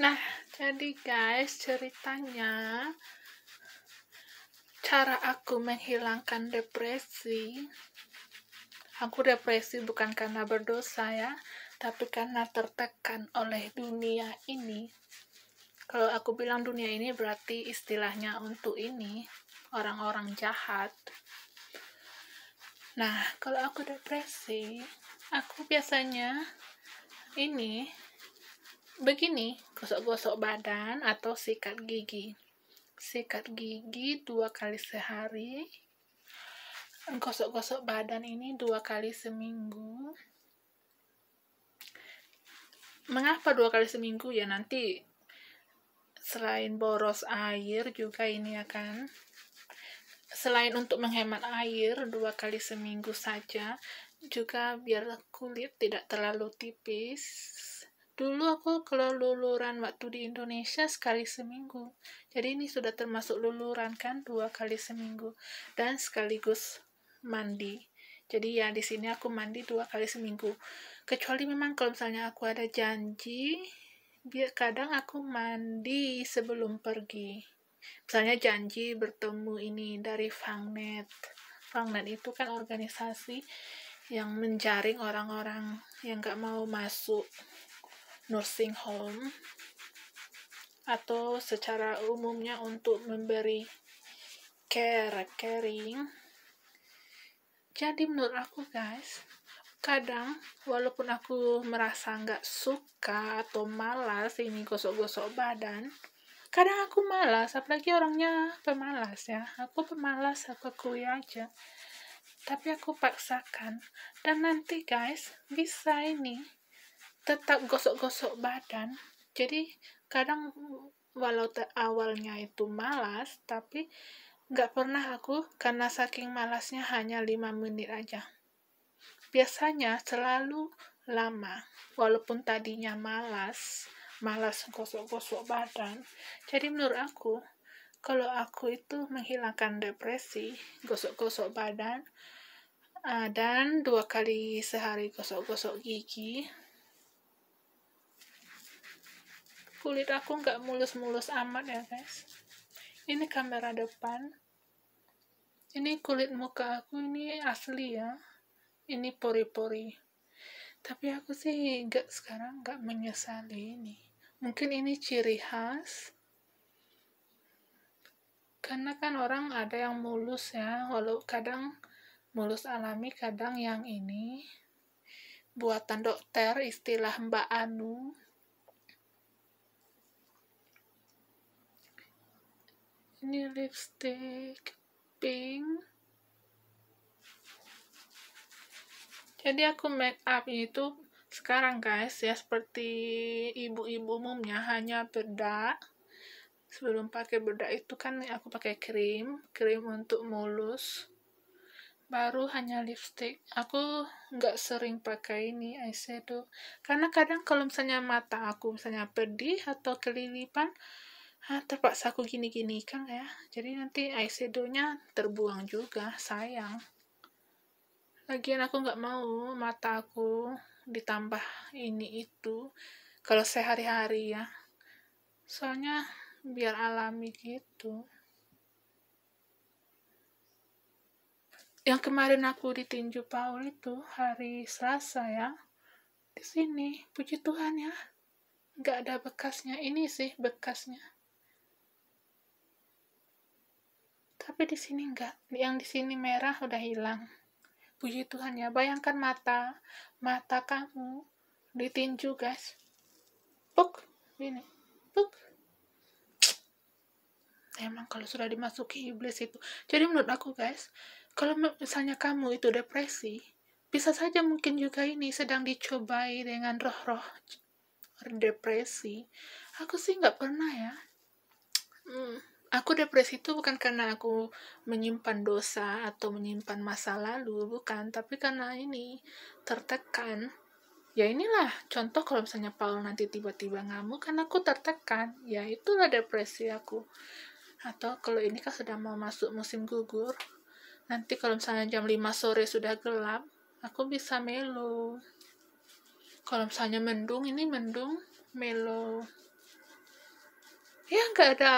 Nah, jadi guys, ceritanya cara aku menghilangkan depresi. Aku depresi bukan karena berdosa ya, tapi karena tertekan oleh dunia ini. Kalau aku bilang dunia ini berarti istilahnya untuk ini, orang-orang jahat. Nah, kalau aku depresi, aku biasanya ini begini gosok-gosok badan atau sikat gigi sikat gigi dua kali sehari gosok-gosok badan ini dua kali seminggu mengapa dua kali seminggu ya nanti selain boros air juga ini akan ya selain untuk menghemat air dua kali seminggu saja juga biar kulit tidak terlalu tipis Dulu aku luluran waktu di Indonesia sekali seminggu. Jadi ini sudah termasuk luluran kan dua kali seminggu dan sekaligus mandi. Jadi ya di sini aku mandi dua kali seminggu. Kecuali memang kalau misalnya aku ada janji, biar kadang aku mandi sebelum pergi. Misalnya janji bertemu ini dari Fangnet. Fangnet itu kan organisasi yang menjaring orang-orang yang gak mau masuk nursing home atau secara umumnya untuk memberi care caring jadi menurut aku guys kadang walaupun aku merasa nggak suka atau malas ini gosok-gosok badan kadang aku malas apalagi orangnya pemalas ya aku pemalas aku kuy aja tapi aku paksakan dan nanti guys bisa ini tetap gosok-gosok badan jadi kadang walau awalnya itu malas tapi nggak pernah aku karena saking malasnya hanya lima menit aja biasanya selalu lama walaupun tadinya malas malas gosok-gosok badan jadi menurut aku kalau aku itu menghilangkan depresi gosok-gosok badan eh, dan dua kali sehari gosok-gosok gigi kulit aku nggak mulus-mulus amat ya guys ini kamera depan ini kulit muka aku ini asli ya ini pori-pori tapi aku sih gak, sekarang nggak menyesali ini mungkin ini ciri khas karena kan orang ada yang mulus ya walau kadang mulus alami kadang yang ini buatan dokter istilah Mbak Anu ini lipstick pink jadi aku make up itu sekarang guys ya seperti ibu-ibu umumnya hanya bedak sebelum pakai bedak itu kan aku pakai krim krim untuk mulus baru hanya lipstick aku nggak sering pakai ini eyeshadow karena kadang kalau misalnya mata aku misalnya pedih atau kelilipan ah, terpaksa aku gini-gini kan ya jadi nanti eyeshadownya terbuang juga sayang lagian aku nggak mau mata aku ditambah ini itu kalau sehari-hari ya soalnya biar alami gitu yang kemarin aku ditinju Paul itu hari Selasa ya di sini puji Tuhan ya nggak ada bekasnya ini sih bekasnya Tapi di sini enggak, yang di sini merah udah hilang. Puji Tuhan ya, bayangkan mata, mata kamu ditinju guys. Puk, ini puk. Emang kalau sudah dimasuki iblis itu. Jadi menurut aku guys, kalau misalnya kamu itu depresi, bisa saja mungkin juga ini sedang dicobai dengan roh-roh depresi. Aku sih nggak pernah ya. Hmm aku depresi itu bukan karena aku menyimpan dosa atau menyimpan masa lalu, bukan, tapi karena ini tertekan. Ya inilah contoh kalau misalnya Paul nanti tiba-tiba ngamuk karena aku tertekan, ya itulah depresi aku. Atau kalau ini kan sudah mau masuk musim gugur, nanti kalau misalnya jam 5 sore sudah gelap, aku bisa melo. Kalau misalnya mendung, ini mendung melo ya nggak ada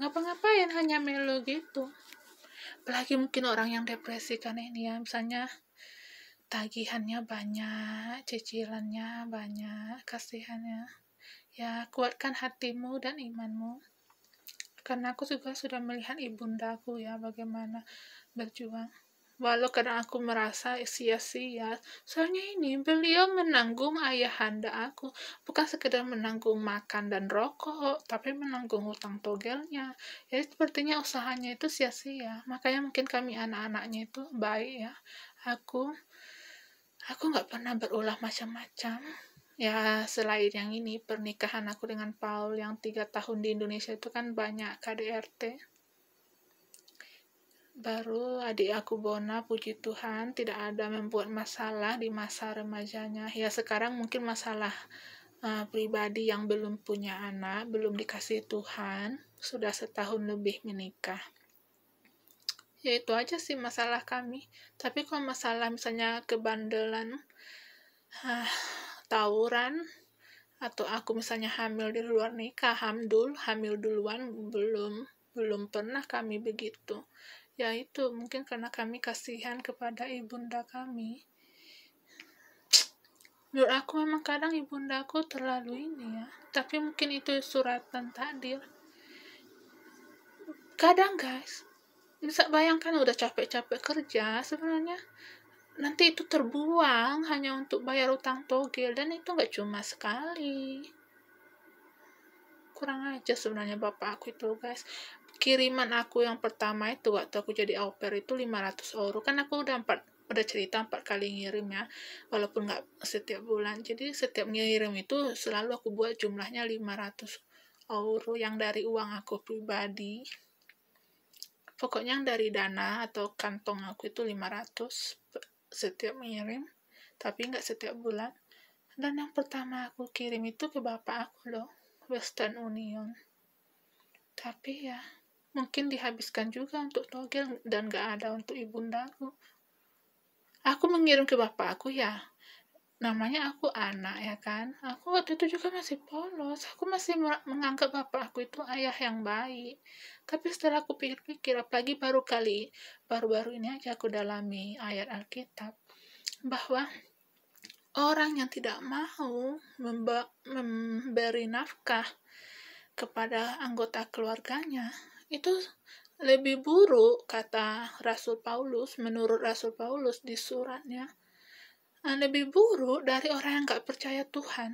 ngapa-ngapain hanya melo gitu apalagi mungkin orang yang depresi kan ini ya misalnya tagihannya banyak cicilannya banyak kasihannya ya kuatkan hatimu dan imanmu karena aku juga sudah melihat ibundaku ya bagaimana berjuang Walau karena aku merasa sia-sia, soalnya ini beliau menanggung ayahanda aku. Bukan sekedar menanggung makan dan rokok, tapi menanggung hutang togelnya. Jadi ya, sepertinya usahanya itu sia-sia. Makanya mungkin kami anak-anaknya itu baik ya. Aku, aku nggak pernah berulah macam-macam. Ya, selain yang ini, pernikahan aku dengan Paul yang tiga tahun di Indonesia itu kan banyak KDRT. Baru adik aku Bona, puji Tuhan, tidak ada membuat masalah di masa remajanya. Ya sekarang mungkin masalah uh, pribadi yang belum punya anak, belum dikasih Tuhan, sudah setahun lebih menikah. Ya itu aja sih masalah kami. Tapi kalau masalah misalnya kebandelan, uh, tawuran, atau aku misalnya hamil di luar nikah, hamdul, hamil duluan, belum belum pernah kami begitu ya itu mungkin karena kami kasihan kepada ibunda kami menurut aku memang kadang ibunda aku terlalu ini ya tapi mungkin itu suratan takdir kadang guys bisa bayangkan udah capek-capek kerja sebenarnya nanti itu terbuang hanya untuk bayar utang togel dan itu nggak cuma sekali kurang aja sebenarnya bapak aku itu guys kiriman aku yang pertama itu waktu aku jadi au pair itu 500 euro kan aku udah empat udah cerita empat kali ngirim ya walaupun nggak setiap bulan jadi setiap ngirim itu selalu aku buat jumlahnya 500 euro yang dari uang aku pribadi pokoknya yang dari dana atau kantong aku itu 500 setiap ngirim tapi nggak setiap bulan dan yang pertama aku kirim itu ke bapak aku loh Western Union tapi ya Mungkin dihabiskan juga untuk togel dan gak ada untuk ibundaku. Aku mengirim ke bapak aku ya. Namanya aku anak ya kan. Aku waktu itu juga masih polos. Aku masih menganggap bapak aku itu ayah yang baik. Tapi setelah aku pikir-pikir, apalagi baru kali, baru-baru ini aja aku dalami ayat Alkitab. Bahwa orang yang tidak mau memberi nafkah kepada anggota keluarganya itu lebih buruk kata Rasul Paulus menurut Rasul Paulus di suratnya ah, lebih buruk dari orang yang gak percaya Tuhan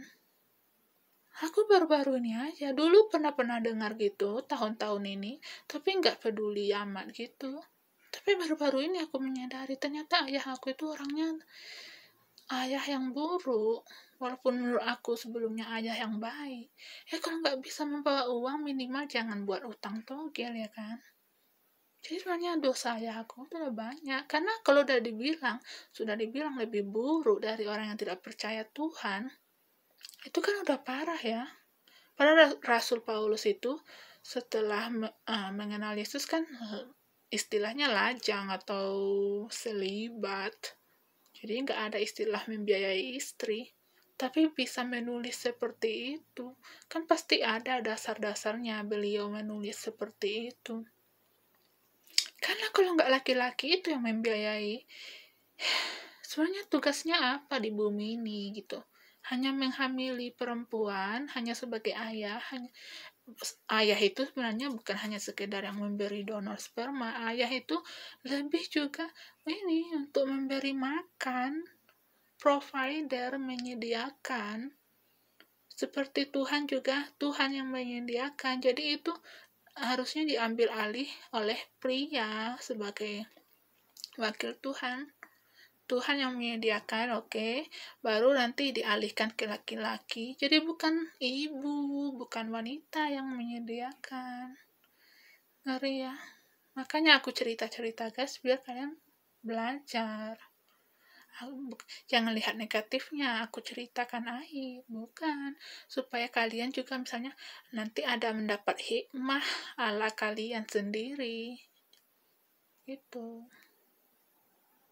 aku baru-baru ini aja dulu pernah pernah dengar gitu tahun-tahun ini tapi gak peduli amat gitu tapi baru-baru ini aku menyadari ternyata ayah aku itu orangnya ayah yang buruk walaupun menurut aku sebelumnya ayah yang baik ya kalau nggak bisa membawa uang minimal jangan buat utang togel ya kan jadi sebenarnya dosa ya aku udah banyak karena kalau udah dibilang sudah dibilang lebih buruk dari orang yang tidak percaya Tuhan itu kan udah parah ya padahal Rasul Paulus itu setelah uh, mengenal Yesus kan eh, istilahnya lajang atau selibat jadi nggak ada istilah membiayai istri, tapi bisa menulis seperti itu. Kan pasti ada dasar-dasarnya beliau menulis seperti itu. Karena kalau nggak laki-laki itu yang membiayai, sebenarnya tugasnya apa di bumi ini gitu hanya menghamili perempuan hanya sebagai ayah hanya ayah itu sebenarnya bukan hanya sekedar yang memberi donor sperma ayah itu lebih juga ini untuk memberi makan provider menyediakan seperti Tuhan juga Tuhan yang menyediakan jadi itu harusnya diambil alih oleh pria sebagai wakil Tuhan Tuhan yang menyediakan, oke. Okay? Baru nanti dialihkan ke laki-laki. Jadi bukan ibu, bukan wanita yang menyediakan. Ngeri ya. Makanya aku cerita-cerita guys biar kalian belajar. jangan lihat negatifnya, aku ceritakan aib, bukan. Supaya kalian juga misalnya nanti ada mendapat hikmah ala kalian sendiri. Gitu.